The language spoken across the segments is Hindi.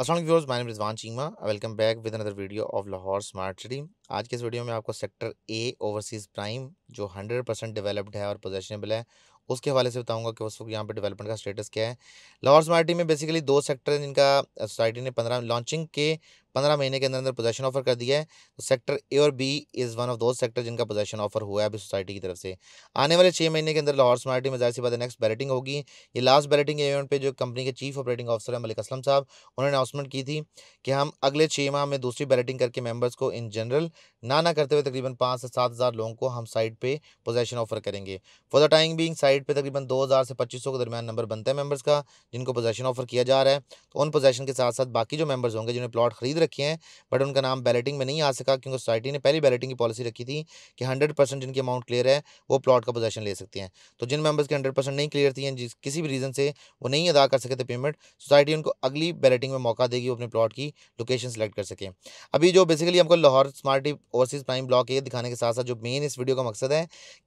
असल viewers my Rizwan Cheema welcome back with another video of Lahore smart city आज के इस वीडियो में आपको सेक्टर ए ओवरसीज़ प्राइम जो 100 परसेंट डेवलप्ड है और पोजेशनेबल है उसके हवाले से बताऊंगा कि उस वक्त यहाँ पर डेवलपमेंट का स्टेटस क्या है लाहौर स्मार्ट सिटी में बेसिकली दो सेक्टर हैं जिनका सोसाइटी ने पंद्रह लॉन्चिंग के पंद्रह महीने के अंदर अंदर पोजेशन ऑफर कर दिया है तो सेक्टर ए और बी इज़ वन ऑफ दो सेक्टर जिनका पोजेशन ऑफर हुआ है अभी सोसाइटी की तरफ से आने वाले छः महीने के अंदर लाहौर स्मार्टी में जाहिर सी बात है नेक्स्ट बैलेटिंग होगी ये लास्ट बैलेटिंग इवेंट पे जो कंपनी के चीफ ऑपरेटिंग ऑफिसर है मलिक असलम साहब उन्होंने अनाउंसमेंट की थी कि हम अगले छः माह में दूसरी बैलेटिंग करके मेम्बर्स को इन जनरल ना ना करते हुए तकरीबन पाँच से सात हज़ार लोगों को हम साइट पर पोजेशन ऑफर करेंगे for the time being site पर तकरीबन दो हज़ार से पच्चीस सौ के दरमियान नंबर बनता है मेम्बर्स का जिनको पोजेशन ऑफर किया जा रहा है तो उन पोजेशन के साथ साथ बाकी जो मेम्बर्स होंगे जिन्हें प्लॉट खरीद खरीद रखी हैं बट उनका नाम बैलेटिंग में नहीं आ सका क्योंकि सोसाइटी ने पहली बैलेटिंग की पॉलिसी रखी थी कि हंड्रेड परसेंट जिनकी अमाउंट क्लियर है वो प्लॉट का पोजेशन ले सकते हैं तो जिन मेंबर्स की हंड्रेड परसेंट नहीं क्लियर थी जिस किसी भी रीज़न से वो नहीं अदा कर सके थे पेमेंट सोसाइटी उनको अगली बैलेटिंग में मौका देगी वो अपने प्लॉट की लोकेशन सेलेक्ट कर सकें अभी जो बेसिकली हमको Lahore smart city overseas prime block ये दिखाने के साथ साथ जो मेन इस वीडियो का मकसद है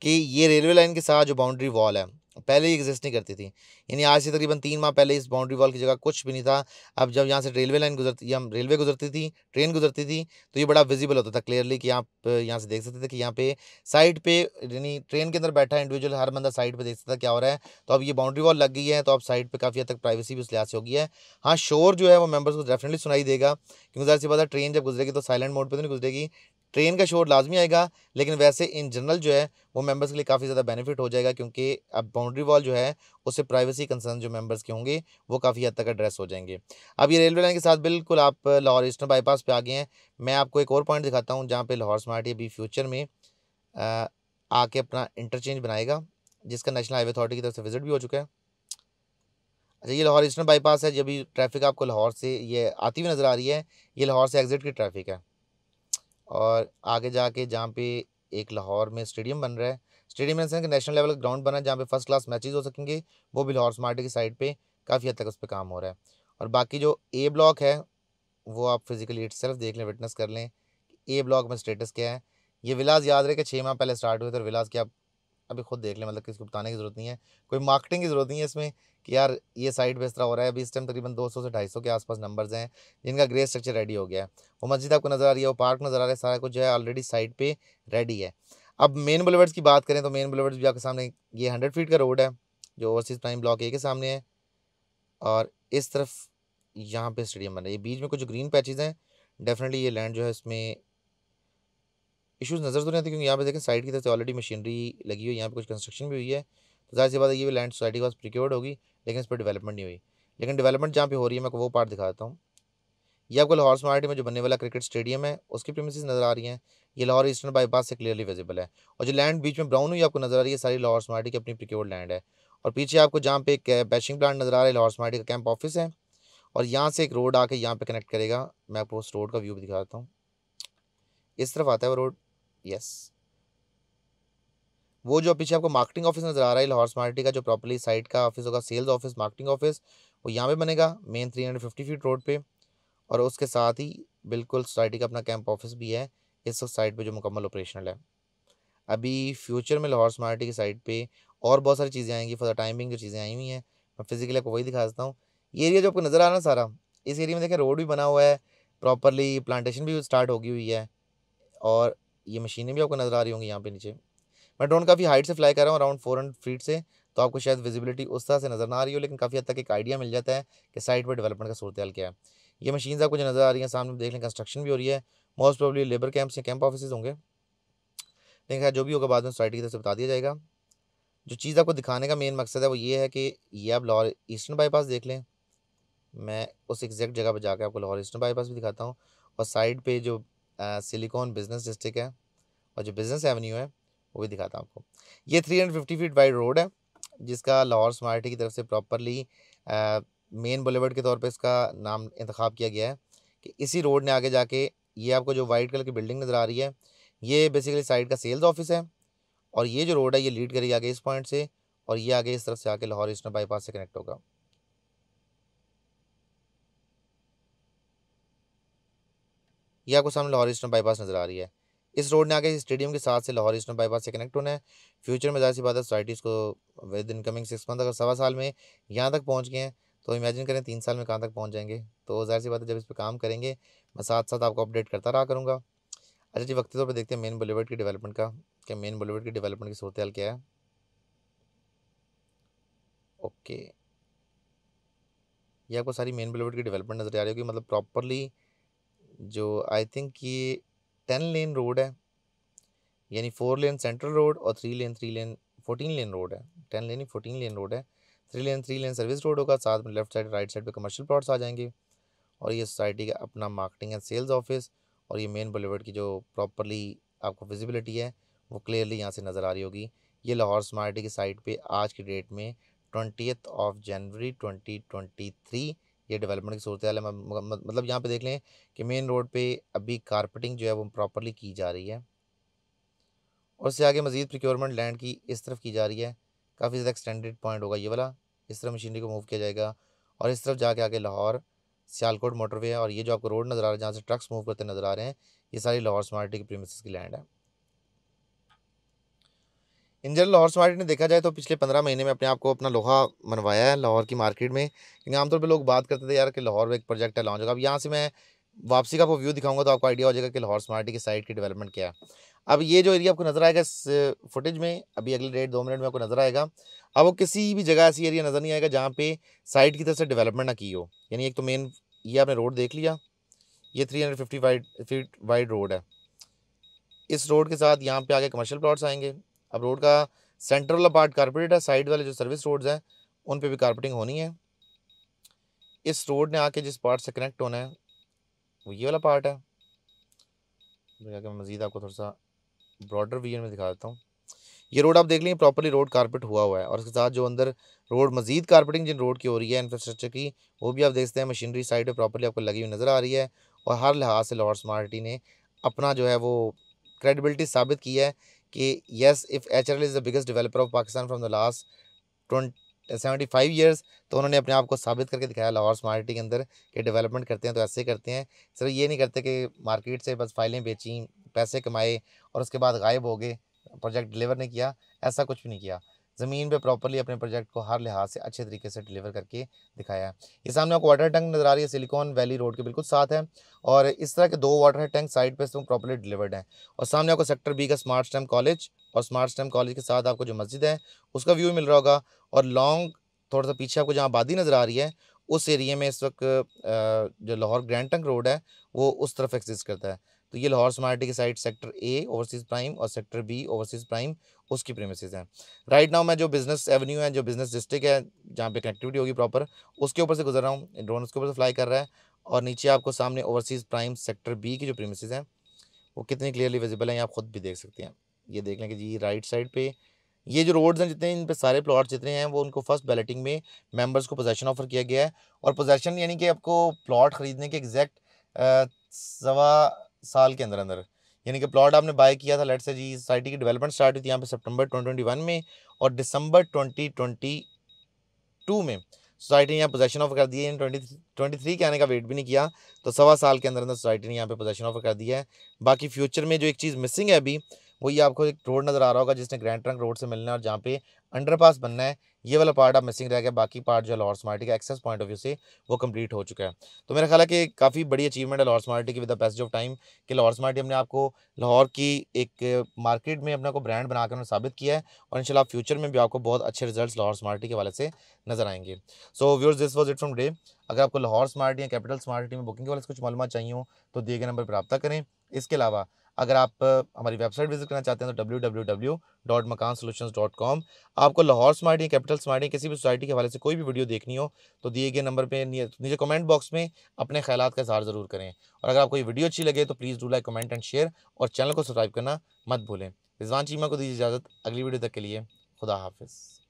कि ये रेलवे लाइन के साथ जो बाउंड्री वॉल है पहले ही एग्जिस्ट नहीं करती थी यानी आज से तकरीबन तीन माह पहले इस बाउंड्री वॉल की जगह कुछ भी नहीं था अब जब यहाँ से रेलवे लाइन गुजरती हम रेलवे गुजरती थी ट्रेन गुजरती थी तो ये बड़ा विजिबल होता था क्लियरली कि आप यहाँ से देख सकते थे कि यहाँ पे साइड पे यानी ट्रेन के अंदर बैठा इंडिविजुअल हर बंदा साइड पर देख सकता क्या हो रहा है तो अब ये बाउंड्री वॉल लग गई है तो अब साइड पर काफ़ी हद तक प्राइवेसी भी उस लिहाज से होगी है हाँ शोर जो है वो मेम्बर्स को डेफिनेटली सुनाई देगा क्योंकि ज़्यादा सी बात है ट्रेन जब गुजरेगी तो साइलेंट मोड पर तो नहीं गुजरेगी ट्रेन का शोर लाजमी आएगा लेकिन वैसे इन जनरल जो है वो मेंबर्स के लिए काफ़ी ज़्यादा बेनिफिट हो जाएगा क्योंकि अब बाउंड्री वॉल जो है उससे प्राइवेसी कंसर्न जो मेंबर्स के होंगे वो काफ़ी हद तक एड्रेस हो जाएंगे अब ये रेलवे लाइन के साथ बिल्कुल आप लाहौर ईस्टर्न बाईपास पे आ गए हैं मैं आपको एक और पॉइंट दिखाता हूँ जहाँ पर लाहौर स्मार्ट अभी फ्यूचर में आके अपना इंटरचेंज बनाएगा जिसका नेशनल हाईवे अथॉरिटी की तरफ से विजिट भी हो चुका है अच्छा ये लाहौर ईस्टर्न बाईपास है जब भी ट्रैफिक आपको लाहौर से ये आती हुई नज़र आ रही है ये लाहौर से एग्जिट की ट्रैफिक है और आगे जाके जहाँ पे एक लाहौर में स्टेडियम बन रहा है स्टेडियम में नेशनल लेवल का ग्राउंड बना है जहाँ पे फर्स्ट क्लास मैचेज हो सकेंगे वो भी लाहौर स्मार्ट की साइड पे काफ़ी हद तक उस पर काम हो रहा है और बाकी जो ए ब्लॉक है वो आप फिजिकली इट सेल्फ देख लें विटनेस कर लें ए ब्लॉक में स्टेटस क्या है ये विलास याद रहे कि छः माह पहले स्टार्ट हुए थे और विलास की आप अभी खुद देख ले मतलब किसी को बताने की ज़रूरत नहीं है कोई मार्केटिंग की ज़रूरत नहीं है इसमें कि यार ये साइड पर इस तरह हो रहा है अभी इस टाइम तकरीबन 200 से 250 के आसपास नंबर्स हैं जिनका ग्रे स्ट्रक्चर रेडी हो गया है वो मस्जिद आपको नज़र आ रही है वो पार्क नज़र आ रहा है सारा कुछ जो है ऑलरेडी साइड पर रेडी है अब मेन बुलेवर्ड्स की बात करें तो मेन बुलेवर्ड्स भी आपके सामने ये हंड्रेड फीट का रोड है जो ओवरसीज प्राइम ब्लॉक ए के सामने है और इस तरफ यहाँ पे स्टेडियम बन रहा है बीच में कुछ ग्रीन पैचेज हैं डेफिनेटली ये लैंड जो है इसमें इशूज़ नज़र तो नहीं आते क्योंकि यहाँ पे देखें साइड की तरफ से ऑलरेडी मशीनरी लगी हुई है यहाँ पे कुछ कंस्ट्रक्शन भी हुई है तो जाहिर सी बात है ये भी लैंड सोसाइटी के पास प्रिक्योर्ड होगी लेकिन इस पर डेवलपमेंट नहीं हुई लेकिन डेवलपमेंट जहाँ पे हो रही है मैं वो पार्ट दिखाता हूँ ये आपको लाहौर स्मार्ट में जो बनने वाला क्रिकेट स्टेडियम है उसकी प्रेमिस नज़र आ रही हैं ये लाहौर ईस्टर्न बाईपास से क्लियरली विजिबल है और जो लैंड बीच में ब्राउन हुई आपको नज़र आ रही है सारी लाहौर स्मार्ट की अपनी प्रिक्योर्ड लैंड है और पीछे आपको जहाँ पे एक बैशिंग प्लांट नज़र आ रहा है लाहौर स्मार्ट का कैंप ऑफिस है और यहाँ से एक रोड आके यहाँ पे कनेक्ट करेगा मैं आपको उस रोड का व्यू भी दिखाता हूँ इस तरफ आता है वो रोड यस वो जो पीछे आपको मार्केटिंग ऑफिस नज़र आ रहा है लाहौर स्मार्टी का जो प्रॉपर्ली साइट का ऑफिस होगा सेल्स ऑफिस मार्केटिंग ऑफिस वो यहाँ पे बनेगा main three hundred fifty feet road पे और उसके साथ ही बिल्कुल सोसाइटी का अपना कैंप ऑफिस भी है इस साइट पे जो मुकम्मल ऑपरेशनल है अभी फ्यूचर में लाहौर स्मार्टी की साइट पे और बहुत सारी चीज़ें आएंगी फॉर द टाइमिंग जो चीज़ें आई हुई हैं मैं फिजिकली आपको वही दिखा देता हूँ ये एरिया जो आपको नज़र आ रहा है सारा इस एरिया में देखें रोड भी बना हुआ है प्रॉपरली प्लांटेशन भी स्टार्ट होगी हुई है और ये मशीनें भी आपको नज़र आ रही होंगी यहाँ पे नीचे मैं ड्रोन काफ़ी हाइट से फ्लाई कर रहा हूँ अराउंड फोर हंड्रेड फीट से तो आपको शायद विजिबिलिटी उस तरह से नज़र ना आ रही हो लेकिन काफ़ी हद तक एक आइडिया मिल जाता है कि साइट पर डेवलपमेंट का सूरत क्या है ये मशीन आपको जो नज़र आ रही है सामने देख लें कंस्ट्रक्शन भी हो रही है मोस्ट प्रॉब्ली लेबर कैंप्स या कैंप ऑफिस होंगे लेकिन जो भी होगा बाद में सोसाइटी की तरफ से बता दिया जाएगा जो चीज़ आपको दिखाने का मेन मकसद है वो ये है कि ये आप लाहौर ईस्टर्न बाईपास देख लें मैं उस एग्जैक्ट जगह पर जाकर आपको लाहौर ईस्टर्न बाईपास भी दिखाता हूँ और साइड पे जो सिलिकॉन बिजनेस डिस्ट्रिक्ट है और जो बिजनेस एवेन्यू है वो भी दिखाता हूँ आपको ये three hundred fifty feet wide road है जिसका लाहौर स्मार्टी की तरफ से प्रॉपरली मेन बुलेवर्ड के तौर पे इसका नाम इंतखब किया गया है कि इसी रोड ने आगे जाके ये आपको जो वाइट कलर की बिल्डिंग नज़र आ रही है ये बेसिकली साइड का सेल्स ऑफिस है और ये जो रोड है ये लीड करेगी आगे इस पॉइंट से और ये आगे इस तरफ से आके लाहौर स्टेशन बाईपास से कनेक्ट होगा यह आपको सामने लाहौर ईस्टर्न बाईपास नजर आ रही है इस रोड ने आगे स्टेडियम के साथ से लाहौर ईस्टर्न बाईपास से कनेक्ट होना है फ्यूचर में जाहिर सी बात है सोसाइटीज़ को within coming six month अगर सवा साल में यहाँ तक पहुँच गए हैं तो इमेजिन करें तीन साल में कहाँ तक पहुँच जाएंगे तो जाहिर सी बात है जब इस पर काम करेंगे मैं साथ साथ आपको अपडेट करता रहा करूँगा अच्छा जी वक्त तौर पर देखते हैं मेन बॉलीवुड की डेवलपमेंट का क्या मेन बॉलीवुड की डेवलपमेंट की सूरत हाल क्या है ओके ये आपको सारी मेन बॉलीवुड की डेवलपमेंट नज़र आ रही होगी मतलब प्रॉपरली जो आई थिंक ये टेन लेन रोड है यानी फोर लेन सेंट्रल रोड और three lane three lane fourteen lane road है ten lane fourteen lane road है three lane three lane service road होगा साथ में लेफ्ट साइड राइट साइड पे कमर्शियल प्लॉट्स आ जाएंगे और ये सोसाइटी का अपना मार्केटिंग एंड सेल्स ऑफिस और ये मेन बॉलीवुड की जो प्रॉपरली आपको विजिबिलिटी है वो क्लियरली यहाँ से नज़र आ रही होगी ये लाहौर स्मार्टी की साइट पर आज की डेट में twentieth of January twenty twenty three ये डेवलपमेंट की सूरत है मतलब, मतलब यहाँ पे देख लें कि मेन रोड पे अभी कारपेटिंग जो है वो प्रॉपरली की जा रही है और उससे आगे मजीद प्रिक्योरमेंट लैंड की इस तरफ की जा रही है काफ़ी ज़्यादा एक्सटेंडेड पॉइंट होगा ये वाला इस तरफ मशीनरी को मूव किया जाएगा और इस तरफ जाके आगे लाहौर सियालकोट मोटरवे है और ये जो आपको रोड नज़र आ रहा है जहाँ से ट्रक्स मूव करते नज़र आ रहे हैं ये सारी लाहौर स्मार्टी की प्रीमिस की लैंड है इन जनरल लाहौर मार्केट ने देखा जाए तो पिछले पंद्रह महीने में अपने आप को अपना लोहा मनवाया है लाहौर की मार्केट में क्योंकि आमतौर पर लोग बात करते थे यार कि लाहौर में एक प्रोजेक्ट है लॉन्च होगा अब यहाँ से मैं वापसी का आपको व्यू दिखाऊंगा तो आपको आइडिया हो जाएगा कि लाहौर स्मार्टी की साइड की डेवलपमेंट क्या है अब ये जो एरिया आपको नजर आएगा इस फुटेज में अभी अगले डेढ़ दो मिनट में आपको नजर आएगा अब वो किसी भी जगह ऐसी एरिया नज़र नहीं आएगा जहाँ पे साइड की तरफ से डेवलपमेंट ना की हो यानी एक तो मेन ये आपने रोड देख लिया ये three hundred fifty wide feet wide road है इस रोड के साथ यहाँ पे आगे कमर्शियल प्लॉट्स आएंगे अब रोड का सेंटर वाला पार्ट कारपेटेड है साइड वाले जो सर्विस रोड्स हैं उन पे भी कारपेटिंग होनी है इस रोड ने आके जिस पार्ट से कनेक्ट होना है वो ये वाला पार्ट है तो कि मैं मज़ीद आपको थोड़ा सा ब्रॉडर विजन में दिखा देता हूँ ये रोड आप देख लें प्रॉपरली रोड कारपेट हुआ हुआ है और इसके साथ जो अंदर रोड मजीद कारपेटिंग जिन रोड की हो रही है इंफ्रास्ट्रक्चर की वो भी आप देखते हैं मशीनरी साइड पर प्रॉपरली आपको लगी हुई नज़र आ रही है और हर लिहाज से लॉर्ड स्मार्टी ने अपना जो है वो क्रेडिबिलिटी साबित की है कि yes if H is the biggest developer of Pakistan from the last twenty seventy five years तो उन्होंने अपने आप को साबित करके दिखाया लाहौर स्मार्टी के अंदर कि डेवलपमेंट करते हैं तो ऐसे करते हैं सिर्फ ये नहीं करते कि मार्केट से बस फाइलें बेची पैसे कमाए और उसके बाद गायब हो गए प्रोजेक्ट डिलीवर नहीं किया ऐसा कुछ भी नहीं किया ज़मीन पे प्रॉपरली अपने प्रोजेक्ट को हर लिहाज से अच्छे तरीके से डिलीवर करके दिखाया है ये सामने आपको वाटर टैंक नजर आ रही है सिलिकॉन वैली रोड के बिल्कुल साथ है और इस तरह के दो वाटर टैंक साइड पर इसमें तो प्रॉपरली डिलीवर्ड है और सामने आपको सेक्टर बी का स्मार्ट स्टैम कॉलेज और स्मार्ट स्टैम कॉलेज के साथ आपको जो मस्जिद है उसका व्यू मिल रहा होगा और लॉन्ग थोड़ा सा पीछे आपको जहाँ आबादी नज़र आ रही है उस एरिए में इस वक्त जो लाहौर ग्रैंड टंक रोड है वो उस तरफ एग्जिस्ट करता है तो ये लाहौर स्मार्टी की side sector A overseas prime और सेक्टर बी ओवरसीज़ प्राइम उसकी प्रेमिसज हैं राइट नाउ मैं जो बिज़नेस एवेन्यू है जो बिज़नेस डिस्ट्रिक्ट है जहाँ पे कनेक्टिविटी होगी प्रॉपर उसके ऊपर से गुजर रहा हूँ ड्रोन उसके ऊपर से फ्लाई कर रहा है और नीचे आपको सामने ओवरसीज़ प्राइम सेक्टर बी की जो प्रेमिसज हैं वो कितनी क्लियरली विजिबल हैं आप खुद भी देख सकते हैं ये देख लें कि जी राइट साइड पर ये जो रोड्स हैं जितने इन पे सारे प्लाट्स जितने हैं वो उनको फर्स्ट बैलेटिंग में मेंबर्स को पोजेशन ऑफर किया गया है और पोजेशन यानी कि आपको प्लॉट खरीदने के एग्जैक्ट सवा साल के अंदर अंदर यानी कि प्लॉट आपने बाय किया था लेट से जी सोसाइटी की डेवलपमेंट स्टार्ट हुई थी यहाँ पे सितंबर 2021 में और दिसंबर 2022 में सोसाइटी ने यहाँ पोजेशन ऑफ कर दी है ट्वेंटी ट्वेंटी थ्री के आने का वेट भी नहीं किया तो सवा साल के अंदर अंदर सोसाइटी ने यहाँ पे पोजेशन ऑफ कर दिया है बाकी फ्यूचर में जो एक चीज़ मिसिंग है अभी वही आपको एक रोड नज़र आ रहा होगा जिसने ग्रैंड ट्रंक रोड से मिलना है और जहाँ पे अंडरपास बनना है ये वाला पार्ट आप मिसिंग रह गया बाकी पार्ट जो है लॉर्स मार्टी का एक्सेस पॉइंट ऑफ व्यू से वो कंप्लीट हो चुका है तो मेरा ख्याल है कि काफ़ी बड़ी अचीवमेंट है लॉर्स मार्टी की with the best of time कि लॉर्स मार्टी हमने आपको लाहौर की एक मार्केट में अपना को ब्रांड बनाकर उन्हें साबित किया है और इंशाल्लाह फ्यूचर में भी आपको बहुत अच्छे रिजल्ट लाहौर स्मार्टी के वाले से नजर आएंगे so viewers this was it from day अगर आपको लाहौर स्मार्ट या कैपिटल स्मार्ट में बुकिंग के वाले कुछ मालूम चाहिए हो तो दिए गए नंबर पर रबा करें इसके अलावा अगर आप हमारी वेबसाइट विजिट करना चाहते हैं तो डब्ल्यू आपको लाहौर स्मार्ट या कैपिटल स्मार्ट या किसी भी सोसाइटी के हवाले से कोई भी वीडियो देखनी हो तो दिए गए नंबर पे नीचे कमेंट बॉक्स में अपने ख्याल का इजहार ज़रूर करें और अगर आपको ये वीडियो अच्छी लगे तो please do like comment and share और चैनल को सब्सक्राइब करना मत भूलें रिजवान चीमा को दीजिए इजाज़त अगली वीडियो तक के लिए खुदा हाफिज़